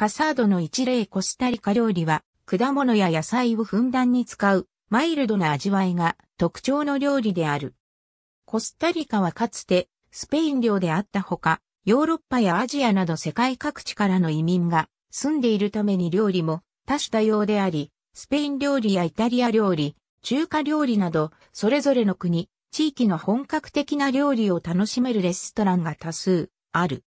カサードの一例コスタリカ料理は、果物や野菜をふんだんに使う、マイルドな味わいが特徴の料理である。コスタリカはかつて、スペイン領であったほか、ヨーロッパやアジアなど世界各地からの移民が住んでいるために料理も多種多様であり、スペイン料理やイタリア料理、中華料理など、それぞれの国、地域の本格的な料理を楽しめるレストランが多数ある。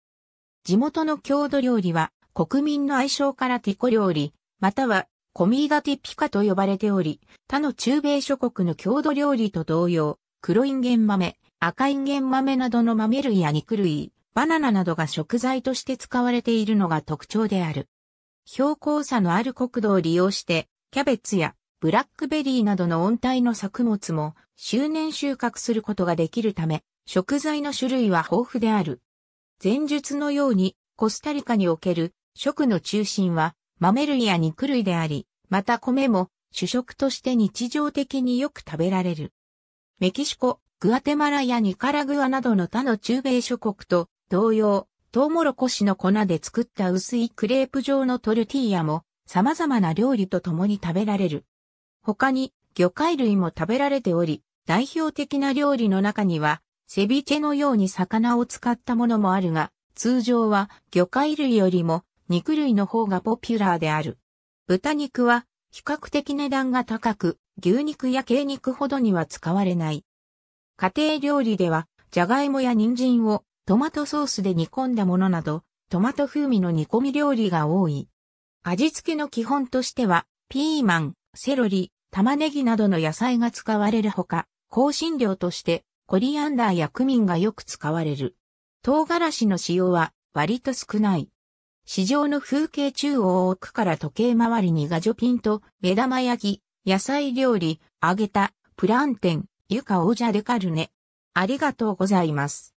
地元の郷土料理は、国民の愛称からティコ料理、またはコミーガティピカと呼ばれており、他の中米諸国の郷土料理と同様、黒インゲン豆、赤インゲン豆などの豆類や肉類、バナナなどが食材として使われているのが特徴である。標高差のある国土を利用して、キャベツやブラックベリーなどの温帯の作物も周年収穫することができるため、食材の種類は豊富である。前述のように、コスタリカにおける食の中心は豆類や肉類であり、また米も主食として日常的によく食べられる。メキシコ、グアテマラやニカラグアなどの他の中米諸国と同様、トウモロコシの粉で作った薄いクレープ状のトルティーヤも様々な料理と共に食べられる。他に魚介類も食べられており、代表的な料理の中には、セビチェのように魚を使ったものもあるが、通常は魚介類よりも肉類の方がポピュラーである。豚肉は比較的値段が高く、牛肉や鶏肉ほどには使われない。家庭料理では、じゃがいもや人参をトマトソースで煮込んだものなど、トマト風味の煮込み料理が多い。味付けの基本としては、ピーマン、セロリ、玉ねぎなどの野菜が使われるほか、香辛料として、コリアンダーやクミンがよく使われる。唐辛子の使用は割と少ない。市場の風景中央奥から時計回りにガジョピンと目玉焼き、野菜料理、揚げた、プランテン、ユカオジャデカルネ。ありがとうございます。